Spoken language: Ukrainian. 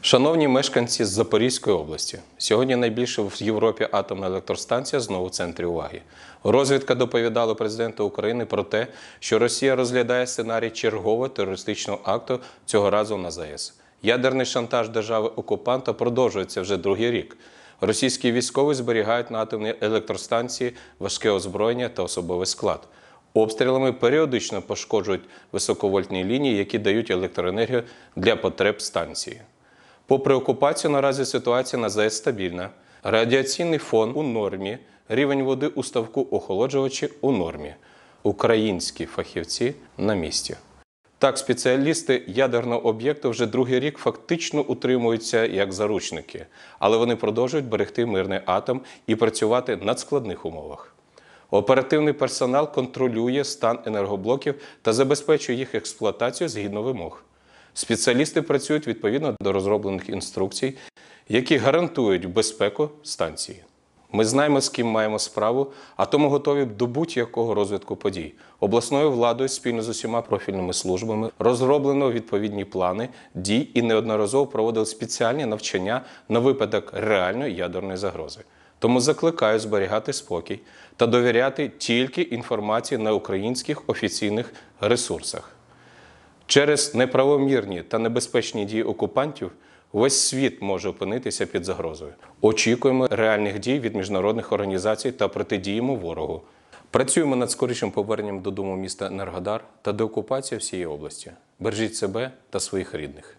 Шановні мешканці з Запорізької області, сьогодні найбільша в Європі атомна електростанція знову в центрі уваги. Розвідка доповідала президенту України про те, що Росія розглядає сценарій чергового терористичного акту цього разу на ЗАЕС. Ядерний шантаж держави окупанта продовжується вже другий рік. Російські військові зберігають на атомній електростанції важке озброєння та особовий склад. Обстрілами періодично пошкоджують високовольтні лінії, які дають електроенергію для потреб станції. Попри окупацію, наразі ситуація на ЗАЕС стабільна. Радіаційний фон у нормі, рівень води у ставку охолоджувачі у нормі. Українські фахівці на місці. Так, спеціалісти ядерного об'єкту вже другий рік фактично утримуються як заручники, але вони продовжують берегти мирний атом і працювати над складних умовах. Оперативний персонал контролює стан енергоблоків та забезпечує їх експлуатацію згідно вимог. Спеціалісти працюють відповідно до розроблених інструкцій, які гарантують безпеку станції. Ми знаємо, з ким маємо справу, а тому готові до будь-якого розвитку подій. Обласною владою спільно з усіма профільними службами розроблено відповідні плани дій і неодноразово проводили спеціальні навчання на випадок реальної ядерної загрози. Тому закликаю зберігати спокій та довіряти тільки інформації на українських офіційних ресурсах. Через неправомірні та небезпечні дії окупантів весь світ може опинитися під загрозою. Очікуємо реальних дій від міжнародних організацій та протидіємо ворогу. Працюємо над скорішим поверненням додому міста Енергодар та деокупація всієї області. Бережіть себе та своїх рідних.